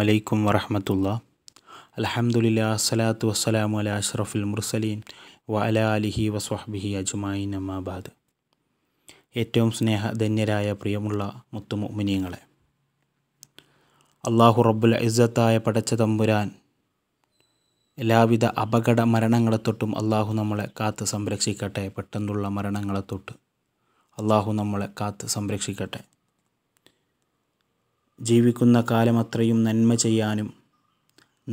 അലൈക്കും വറഹമത്തുള്ള അലഹമുല്ല അസ്സലാത്തു വസ്സലാം അല അഷ്റഫുൽ മുർസലീൻ വ അല അലിഹി വസ്വഹ്ബിഹി അജുമായി അമ്മാബാദ് ഏറ്റവും സ്നേഹധന്യരായ പ്രിയമുള്ള മുത്തുമുമിനിയങ്ങളെ അള്ളാഹു റബ്ബുൽ ഇസ്സത്തായ പടച്ച തമ്പുരാൻ എല്ലാവിധ അപകട മരണങ്ങളെ തൊട്ടും അള്ളാഹു നമ്മളെ കാത്ത് സംരക്ഷിക്കട്ടെ പെട്ടെന്നുള്ള മരണങ്ങളെ തൊട്ട് അള്ളാഹു നമ്മളെ കാത്ത് സംരക്ഷിക്കട്ടെ ജീവിക്കുന്ന കാലമത്രയും നന്മ ചെയ്യാനും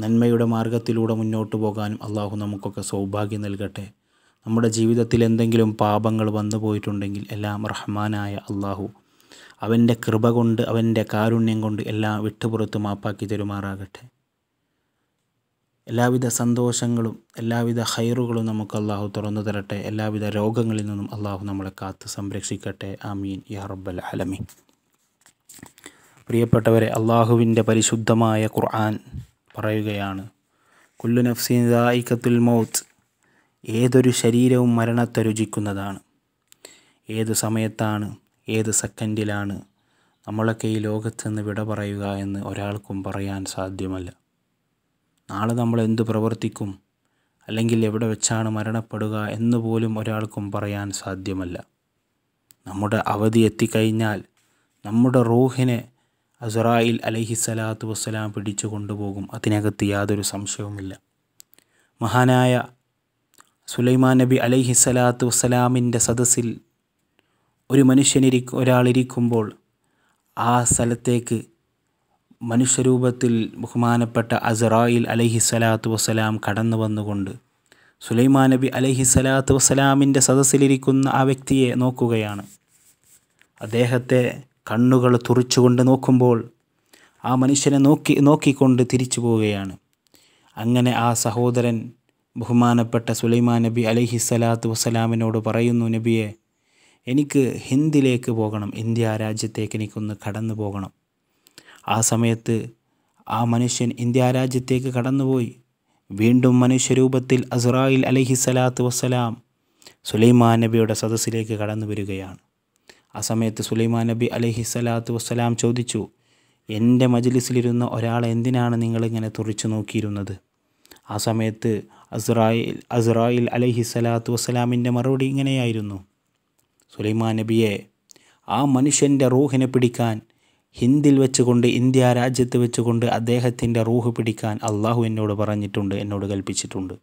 നന്മയുടെ മാർഗത്തിലൂടെ മുന്നോട്ട് പോകാനും അള്ളാഹു നമുക്കൊക്കെ സൗഭാഗ്യം നൽകട്ടെ നമ്മുടെ ജീവിതത്തിൽ എന്തെങ്കിലും പാപങ്ങൾ വന്നു പോയിട്ടുണ്ടെങ്കിൽ എല്ലാം റഹ്മാനായ അള്ളാഹു അവൻ്റെ കൃപ കൊണ്ട് അവൻ്റെ കാരുണ്യം കൊണ്ട് എല്ലാം വിട്ടുപുറത്ത് മാപ്പാക്കി തരുമാറാകട്ടെ എല്ലാവിധ സന്തോഷങ്ങളും എല്ലാവിധ ഹൈറുകളും നമുക്ക് അള്ളാഹു തുറന്നു തരട്ടെ എല്ലാവിധ രോഗങ്ങളിൽ നിന്നും അള്ളാഹു നമ്മളെ കാത്ത് സംരക്ഷിക്കട്ടെ ആമീൻ യാ റബ്ബൽ അലമീൻ പ്രിയപ്പെട്ടവരെ അള്ളാഹുവിൻ്റെ പരിശുദ്ധമായ ഖുർആൻ പറയുകയാണ് കുല്ലു നഫ്സിൻ ദായിക്കത്തുൽ മൗത്ത് ഏതൊരു ശരീരവും മരണത്തെ രുചിക്കുന്നതാണ് ഏത് സമയത്താണ് ഏത് സെക്കൻഡിലാണ് നമ്മളൊക്കെ ഈ ലോകത്ത് നിന്ന് വിട പറയുക എന്ന് ഒരാൾക്കും പറയാൻ സാധ്യമല്ല നാളെ നമ്മൾ എന്തു പ്രവർത്തിക്കും അല്ലെങ്കിൽ എവിടെ വെച്ചാണ് മരണപ്പെടുക എന്ന് പോലും ഒരാൾക്കും പറയാൻ സാധ്യമല്ല നമ്മുടെ അവധി എത്തിക്കഴിഞ്ഞാൽ നമ്മുടെ റൂഹിനെ അലഹി സ്വലാത്തു വസ്സലാം പിടിച്ചു കൊണ്ടുപോകും അതിനകത്ത് യാതൊരു സംശയവുമില്ല മഹാനായ സുലൈമാൻ നബി സ്വലാത്തു വസ്സലാമിൻ്റെ സദസ്സിൽ ഒരു മനുഷ്യനിരി ഒരാളിരിക്കുമ്പോൾ ആ സ്ഥലത്തേക്ക് മനുഷ്യരൂപത്തിൽ ബഹുമാനപ്പെട്ട അസറായിൽ സ്വലാത്തു വസ്സലാം കടന്നു വന്നുകൊണ്ട് സുലൈമാൻ നബി സ്വലാത്തു വസ്സലാമിൻ്റെ സദസ്സിലിരിക്കുന്ന ആ വ്യക്തിയെ നോക്കുകയാണ് അദ്ദേഹത്തെ കണ്ണുകൾ തുറിച്ചുകൊണ്ട് നോക്കുമ്പോൾ ആ മനുഷ്യനെ നോക്കി നോക്കിക്കൊണ്ട് തിരിച്ചു പോവുകയാണ് അങ്ങനെ ആ സഹോദരൻ ബഹുമാനപ്പെട്ട സുലൈമാൻ നബി അലഹി സ്വലാത്തു വസ്സലാമിനോട് പറയുന്നു നബിയെ എനിക്ക് ഹിന്ദിലേക്ക് പോകണം ഇന്ത്യ രാജ്യത്തേക്ക് എനിക്കൊന്ന് കടന്നു പോകണം ആ സമയത്ത് ആ മനുഷ്യൻ ഇന്ത്യ രാജ്യത്തേക്ക് കടന്നുപോയി വീണ്ടും മനുഷ്യരൂപത്തിൽ അസുറായിൽ അലഹി സ്വലാത്തു വസ്സലാം സുലൈമാൻ നബിയുടെ സദസ്സിലേക്ക് കടന്നു വരികയാണ് ആ സമയത്ത് സുലൈമാൻ നബി അലഹി സ്വലാത്തു വസ്സലാം ചോദിച്ചു എൻ്റെ മജിലിസിലിരുന്ന ഒരാൾ എന്തിനാണ് നിങ്ങളിങ്ങനെ തുറച്ചു നോക്കിയിരുന്നത് ആ സമയത്ത് അസ്രായിൽ അസ്രായിൽ അലഹി സ്വലാത്തു വസ്സലാമിൻ്റെ മറുപടി ഇങ്ങനെയായിരുന്നു സുലൈമാൻ നബിയെ ആ മനുഷ്യൻ്റെ റൂഹിനെ പിടിക്കാൻ ഹിന്ദിൽ വെച്ചുകൊണ്ട് ഇന്ത്യ രാജ്യത്ത് വെച്ചുകൊണ്ട് അദ്ദേഹത്തിൻ്റെ റൂഹ് പിടിക്കാൻ അള്ളാഹു എന്നോട് പറഞ്ഞിട്ടുണ്ട് എന്നോട് കൽപ്പിച്ചിട്ടുണ്ട്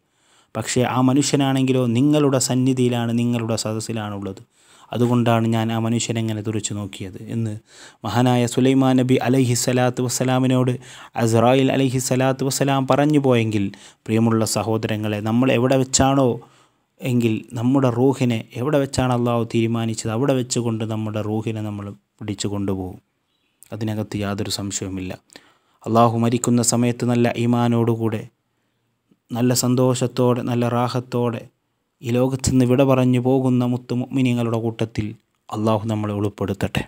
പക്ഷേ ആ മനുഷ്യനാണെങ്കിലോ നിങ്ങളുടെ സന്നിധിയിലാണ് നിങ്ങളുടെ സദസ്സിലാണുള്ളത് അതുകൊണ്ടാണ് ഞാൻ ആ മനുഷ്യനെങ്ങനെ തുറച്ചു നോക്കിയത് എന്ന് മഹാനായ സുലൈമാൻ നബി അലഹി സ്വലാത്തു വസ്സലാമിനോട് അസ്രായിൽ അലഹി സ്വലാത്തു വസ്സലാം പറഞ്ഞു പോയെങ്കിൽ പ്രിയമുള്ള സഹോദരങ്ങളെ നമ്മൾ എവിടെ വെച്ചാണോ എങ്കിൽ നമ്മുടെ റൂഹിനെ എവിടെ വെച്ചാണ് അള്ളാഹു തീരുമാനിച്ചത് അവിടെ വെച്ചുകൊണ്ട് നമ്മുടെ റൂഹിനെ നമ്മൾ പിടിച്ചു കൊണ്ടുപോകും അതിനകത്ത് യാതൊരു സംശയവുമില്ല അള്ളാഹു മരിക്കുന്ന സമയത്ത് നല്ല ഈമാനോടുകൂടെ നല്ല സന്തോഷത്തോടെ നല്ല റാഹത്തോടെ ഈ ലോകത്ത് നിന്ന് വിട പറഞ്ഞു പോകുന്ന മുത്തു മിനിങ്ങളുടെ കൂട്ടത്തിൽ അള്ളാഹു നമ്മളെ ഉൾപ്പെടുത്തട്ടെ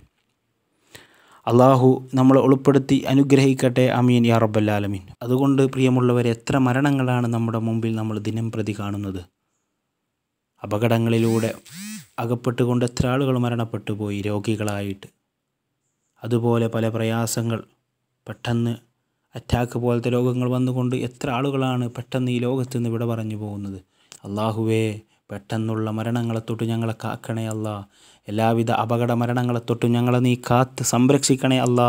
അള്ളാഹു നമ്മളെ ഉൾപ്പെടുത്തി അനുഗ്രഹിക്കട്ടെ അമീൻ യാ റബ്ബല്ലാലമീൻ അതുകൊണ്ട് പ്രിയമുള്ളവർ എത്ര മരണങ്ങളാണ് നമ്മുടെ മുമ്പിൽ നമ്മൾ ദിനം പ്രതി കാണുന്നത് അപകടങ്ങളിലൂടെ അകപ്പെട്ടുകൊണ്ട് എത്ര ആളുകൾ മരണപ്പെട്ടു പോയി രോഗികളായിട്ട് അതുപോലെ പല പ്രയാസങ്ങൾ പെട്ടെന്ന് അറ്റാക്ക് പോലത്തെ രോഗങ്ങൾ വന്നുകൊണ്ട് എത്ര ആളുകളാണ് പെട്ടെന്ന് ഈ ലോകത്ത് നിന്ന് ഇവിടെ പറഞ്ഞു പോകുന്നത് അള്ളാഹുവേ പെട്ടെന്നുള്ള മരണങ്ങളെ തൊട്ട് ഞങ്ങളെ കാക്കണേ അല്ല എല്ലാവിധ അപകട മരണങ്ങളെ തൊട്ടും ഞങ്ങളെ നീ കാത്ത് സംരക്ഷിക്കണേ അല്ല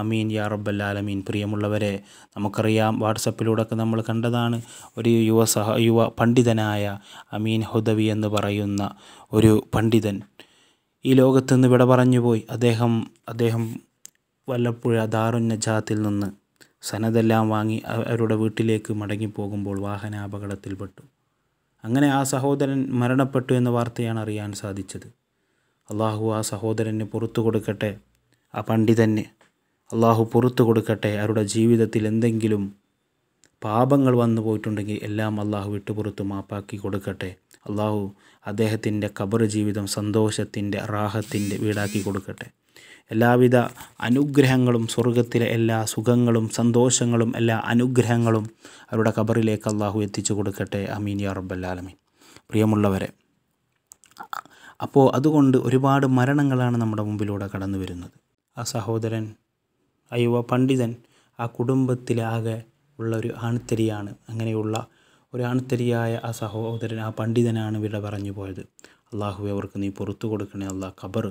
അമീൻ യാ റബ്ബല്ലാലമീൻ പ്രിയമുള്ളവരെ നമുക്കറിയാം വാട്സപ്പിലൂടെയൊക്കെ നമ്മൾ കണ്ടതാണ് ഒരു യുവ സഹ യുവ പണ്ഡിതനായ അമീൻ ഹുദവി എന്ന് പറയുന്ന ഒരു പണ്ഡിതൻ ഈ നിന്ന് വിട പറഞ്ഞുപോയി അദ്ദേഹം അദ്ദേഹം വല്ലപ്പുഴ ദാറുന്നജാത്തിൽ നിന്ന് സനതെല്ലാം വാങ്ങി അവരുടെ വീട്ടിലേക്ക് മടങ്ങിപ്പോകുമ്പോൾ അപകടത്തിൽപ്പെട്ടു അങ്ങനെ ആ സഹോദരൻ മരണപ്പെട്ടു എന്ന വാർത്തയാണ് അറിയാൻ സാധിച്ചത് അള്ളാഹു ആ സഹോദരന് പുറത്തു കൊടുക്കട്ടെ ആ പണ്ഡിതന് അള്ളാഹു പുറത്തു കൊടുക്കട്ടെ അവരുടെ ജീവിതത്തിൽ എന്തെങ്കിലും പാപങ്ങൾ വന്നു പോയിട്ടുണ്ടെങ്കിൽ എല്ലാം അള്ളാഹു വിട്ടുപുറത്ത് മാപ്പാക്കി കൊടുക്കട്ടെ അള്ളാഹു അദ്ദേഹത്തിൻ്റെ കബർ ജീവിതം സന്തോഷത്തിൻ്റെ റാഹത്തിൻ്റെ വീടാക്കി കൊടുക്കട്ടെ എല്ലാവിധ അനുഗ്രഹങ്ങളും സ്വർഗത്തിലെ എല്ലാ സുഖങ്ങളും സന്തോഷങ്ങളും എല്ലാ അനുഗ്രഹങ്ങളും അവരുടെ ഖബറിലേക്ക് അള്ളാഹു എത്തിച്ചു കൊടുക്കട്ടെ അമീൻ യാ റബ്ബല്ലാലമീൻ പ്രിയമുള്ളവരെ അപ്പോൾ അതുകൊണ്ട് ഒരുപാട് മരണങ്ങളാണ് നമ്മുടെ മുമ്പിലൂടെ കടന്നു വരുന്നത് ആ സഹോദരൻ ആ പണ്ഡിതൻ ആ കുടുംബത്തിലാകെ ഉള്ള ഒരു ആൺതരിയാണ് അങ്ങനെയുള്ള ഒരു ആൺതരിയായ ആ സഹോദരൻ ആ പണ്ഡിതനാണ് ഇവിടെ പറഞ്ഞു പോയത് അള്ളാഹുവെ അവർക്ക് നീ പുറത്തു കൊടുക്കണേ അള്ളാഹ് ഖബർ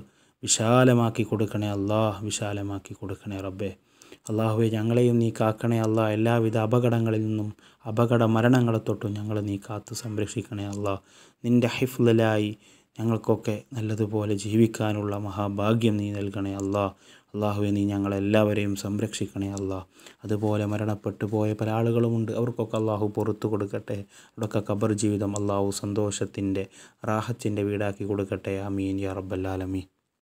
വിശാലമാക്കി കൊടുക്കണേ അള്ളാഹ് വിശാലമാക്കി കൊടുക്കണേ റബ്ബേ അള്ളാഹുവെ ഞങ്ങളെയും നീ കാക്കണേ അള്ളാഹ് എല്ലാവിധ അപകടങ്ങളിൽ നിന്നും അപകട മരണങ്ങളെ തൊട്ടും ഞങ്ങളെ നീ കാത്തു സംരക്ഷിക്കണേ അള്ളാഹ് നിൻ്റെ ഹിഫ്ലിലായി ഞങ്ങൾക്കൊക്കെ നല്ലതുപോലെ ജീവിക്കാനുള്ള മഹാഭാഗ്യം നീ നൽകണേ അള്ളാഹ് അള്ളാഹുവെ നീ ഞങ്ങളെല്ലാവരെയും സംരക്ഷിക്കണേ അള്ളാഹ് അതുപോലെ മരണപ്പെട്ടു പോയ പല ആളുകളുമുണ്ട് അവർക്കൊക്കെ അള്ളാഹു പുറത്തു കൊടുക്കട്ടെ അവിടൊക്കെ ഖബർ ജീവിതം അള്ളാഹു സന്തോഷത്തിൻ്റെ റാഹത്തിൻ്റെ വീടാക്കി കൊടുക്കട്ടെ അമീൻ യാ റബ്ബല്ലാലമീൻ